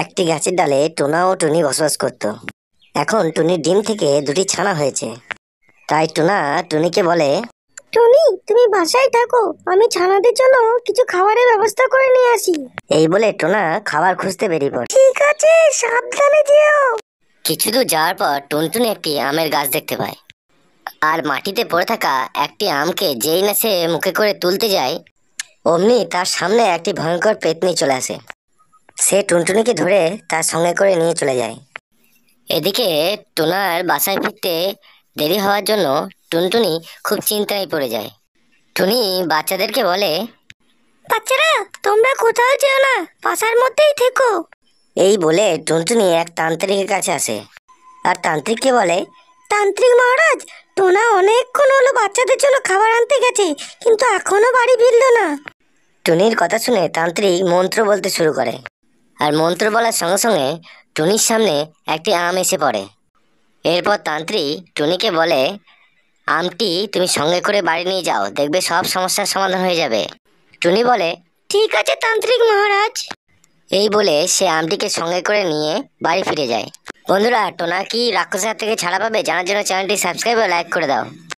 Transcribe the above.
একটি গাছের ডালে টোনা ও টুনি বসবাস করত এখন টুনির ডিম থেকে দুটি ছানা হয়েছে তাই টুনা টুনিকে বলে টুনি তুমি বাসায় থাকো আমি ছানাদের জন্য কিছু খাবারের ব্যবস্থা করে নিয়ে আসি এই বলে টোনা খাবার খুঁজতে বেরিয়ে পড়ে ঠিক আছে সাবধানে যেও কিছু দূর যাওয়ার পর টুনটুনি একটি আমের গাছ দেখতে পায় আর মাটিতে পড়ে থাকা একটি আমকে যেই না সে মুখে করে তুলতে যায় অমনি তার সামনে একটি ভয়ঙ্কর পেতনি চলে আসে সে টুনটুনিকে ধরে তার সঙ্গে করে নিয়ে চলে যায় এদিকে টোনার বাসায় ফিরতে দেরি হওয়ার জন্য টুনটুনি খুব চিন্তায় পড়ে যায় টুনি বাচ্চাদেরকে বলে বাচ্চারা তোমরা কোথাও যেও না বাসার মধ্যেই থেকো এই বলে টুনটুনি এক তান্ত্রিকের কাছে আসে আর তান্ত্রিককে বলে তান্ত্রিক মহারাজ টুনা অনেকক্ষণ হলো বাচ্চাদের জন্য খাবার আনতে গেছে কিন্তু এখনো বাড়ি ফিরল না টুনির কথা শুনে তান্ত্রিক মন্ত্র বলতে শুরু করে আর মন্ত্র বলার সঙ্গে সঙ্গে টুনির সামনে একটি আম এসে পড়ে এরপর তান্ত্রিক টুনিকে বলে আমটি তুমি সঙ্গে করে বাড়ি নিয়ে যাও দেখবে সব সমস্যার সমাধান হয়ে যাবে টুনি বলে ঠিক আছে তান্ত্রিক মহারাজ এই বলে সে আমটিকে সঙ্গে করে নিয়ে বাড়ি ফিরে যায় বন্ধুরা টোনা কি রাক্ষসের থেকে ছাড়া পাবে জানার জন্য চ্যানেলটি সাবস্ক্রাইব ও লাইক করে দাও